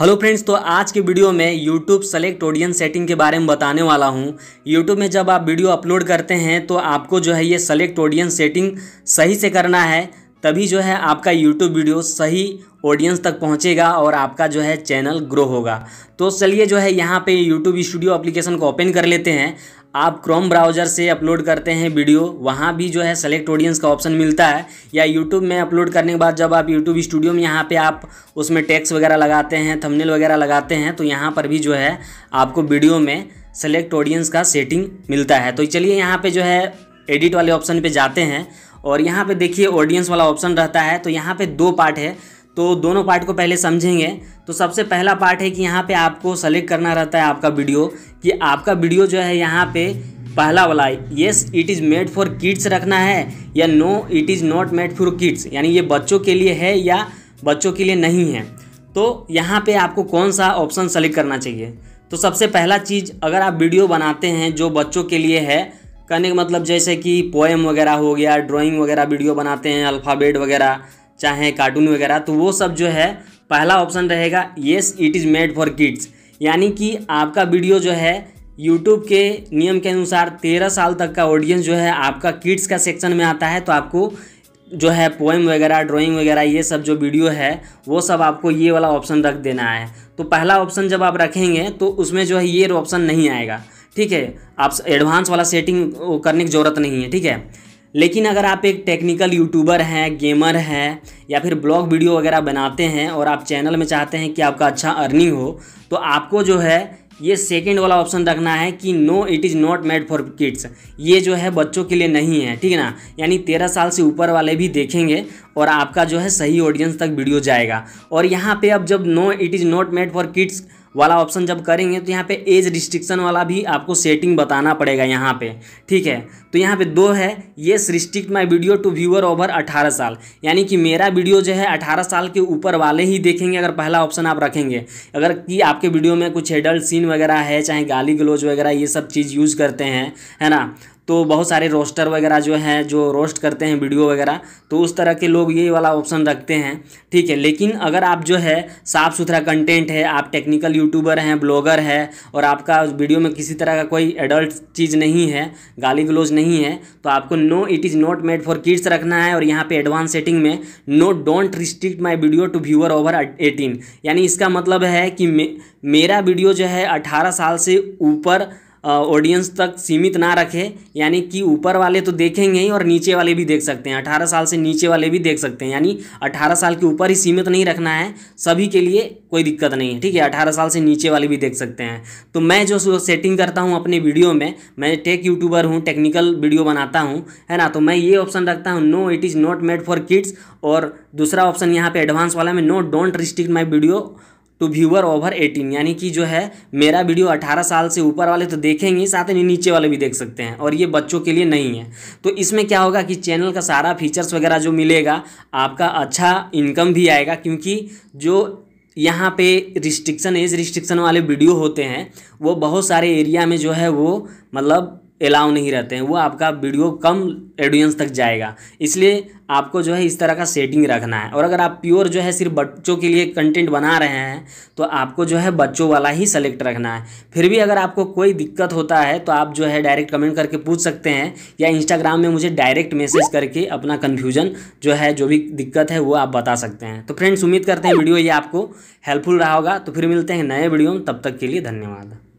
hello friends तो आज के वीडियो में यूट्यूब सेलेक्ट ऑडियंस सेटिंग के बारे में बताने वाला हूं यूट्यूब में जब आप वीडियो अपलोड करते हैं तो आपको जो है ये सेलेक्ट ऑडियंस सेटिंग सही से करना है तभी जो है आपका यूट्यूब वीडियो सही ऑडियंस तक पहुंचेगा और आपका जो है चैनल ग्रो होगा तो चलिए जो है यहाँ पे यूट्यूब स्टूडियो एप्लीकेशन को ओपन कर लेते हैं आप क्रोम ब्राउज़र से अपलोड करते हैं वीडियो वहाँ भी जो है सेलेक्ट ऑडियंस का ऑप्शन मिलता है या यूट्यूब में अपलोड करने के बाद जब आप यूट्यूब स्टूडियो में यहाँ पे आप उसमें टैक्स वगैरह लगाते हैं थंबनेल वगैरह लगाते हैं तो यहाँ पर भी जो है आपको वीडियो में सेलेक्ट ऑडियंस का सेटिंग मिलता है तो चलिए यहाँ पर जो है एडिट वाले ऑप्शन पर जाते हैं और यहाँ पर देखिए ऑडियंस वाला ऑप्शन रहता है तो यहाँ पर दो पार्ट है तो दोनों पार्ट को पहले समझेंगे तो सबसे पहला पार्ट है कि यहाँ पे आपको सेलेक्ट करना रहता है आपका वीडियो कि आपका वीडियो जो है यहाँ पे पहला वाला yes it is made for kids रखना है या no it is not made for kids यानी ये बच्चों के लिए है या बच्चों के लिए नहीं है तो यहाँ पे आपको कौन सा ऑप्शन सेलेक्ट करना चाहिए तो सबसे पहला चीज़ अगर आप वीडियो बनाते हैं जो बच्चों के लिए है कहने का मतलब जैसे कि पोएम वगैरह हो गया ड्राइंग वगैरह वीडियो बनाते हैं अल्फ़ाबेट वगैरह चाहे कार्टून वगैरह तो वो सब जो है पहला ऑप्शन रहेगा yes it is made for kids यानी कि आपका वीडियो जो है यूट्यूब के नियम के अनुसार तेरह साल तक का ऑडियंस जो है आपका किड्स का सेक्शन में आता है तो आपको जो है पोएम वगैरह ड्राइंग वगैरह ये सब जो वीडियो है वो सब आपको ये वाला ऑप्शन रख देना है तो पहला ऑप्शन जब आप रखेंगे तो उसमें जो है ये ऑप्शन नहीं आएगा ठीक है आप एडवांस वाला सेटिंग करने की ज़रूरत नहीं है ठीक है लेकिन अगर आप एक टेक्निकल यूट्यूबर हैं गेमर हैं या फिर ब्लॉग वीडियो वगैरह बनाते हैं और आप चैनल में चाहते हैं कि आपका अच्छा अर्निंग हो तो आपको जो है ये सेकेंड वाला ऑप्शन रखना है कि no it is not made for kids ये जो है बच्चों के लिए नहीं है ठीक है ना यानी तेरह साल से ऊपर वाले भी देखेंगे और आपका जो है सही ऑडियंस तक वीडियो जाएगा और यहाँ पे अब जब no it is not made for kids वाला ऑप्शन जब करेंगे तो यहाँ पे एज रिस्ट्रिक्शन वाला भी आपको सेटिंग बताना पड़ेगा यहाँ पे ठीक है तो यहाँ पे दो है ये restrict my video to viewer over अठारह साल यानी कि मेरा वीडियो जो है 18 साल के ऊपर वाले ही देखेंगे अगर पहला ऑप्शन आप रखेंगे अगर कि आपके वीडियो में कुछ हेडल सीन वगैरह है चाहे गाली गलोज वगैरह ये सब चीज़ यूज़ करते हैं है ना तो बहुत सारे रोस्टर वगैरह जो हैं जो रोस्ट करते हैं वीडियो वगैरह तो उस तरह के लोग ये वाला ऑप्शन रखते हैं ठीक है लेकिन अगर आप जो है साफ़ सुथरा कंटेंट है आप टेक्निकल यूट्यूबर हैं ब्लॉगर है और आपका वीडियो में किसी तरह का कोई एडल्ट चीज़ नहीं है गाली गलोज नहीं है तो आपको no it is not made for kids रखना है और यहाँ पर एडवांस सेटिंग में no don't restrict my video to viewer over eighteen यानी इसका मतलब है कि मे, मेरा वीडियो जो है अठारह साल से ऊपर ऑडियंस तक सीमित ना रखे यानी कि ऊपर वाले तो देखेंगे ही और नीचे वाले भी देख सकते हैं अठारह साल से नीचे वाले भी देख सकते हैं यानी अठारह साल के ऊपर ही सीमित नहीं रखना है सभी के लिए कोई दिक्कत नहीं है ठीक है अठारह साल से नीचे वाले भी देख सकते हैं तो मैं जो सेटिंग करता हूँ अपने वीडियो में मैं टेक यूट्यूबर हूँ टेक्निकल वीडियो बनाता हूँ है ना तो मैं ये ऑप्शन रखता हूँ no it is not made for kids और दूसरा ऑप्शन यहाँ पे एडवांस वाला में no don't restrict my video to viewer over eighteen यानी कि जो है मेरा वीडियो अठारह साल से ऊपर वाले तो देखेंगे साथ ही नीचे वाले भी देख सकते हैं और ये बच्चों के लिए नहीं है तो इसमें क्या होगा कि चैनल का सारा फीचर्स वगैरह जो मिलेगा आपका अच्छा इनकम भी आएगा क्योंकि जो यहाँ पे रिस्ट्रिक्शन एज रिस्ट्रिक्शन वाले वीडियो होते हैं वो बहुत सारे एरिया में जो है वो मतलब अलाउ नहीं रहते हैं वो आपका वीडियो कम एडियंस तक जाएगा इसलिए आपको जो है इस तरह का सेटिंग रखना है और अगर आप प्योर जो है सिर्फ बच्चों के लिए कंटेंट बना रहे हैं तो आपको जो है बच्चों वाला ही सेलेक्ट रखना है फिर भी अगर आपको कोई दिक्कत होता है तो आप जो है डायरेक्ट कमेंट करके पूछ सकते हैं या इंस्टाग्राम में मुझे डायरेक्ट मैसेज करके अपना कन्फ्यूजन जो है जो भी दिक्कत है वो आप बता सकते हैं तो फ्रेंड्स उम्मीद करते हैं वीडियो ये आपको हेल्पफुल रहा होगा तो फिर मिलते हैं नए वीडियो में तब तक के लिए धन्यवाद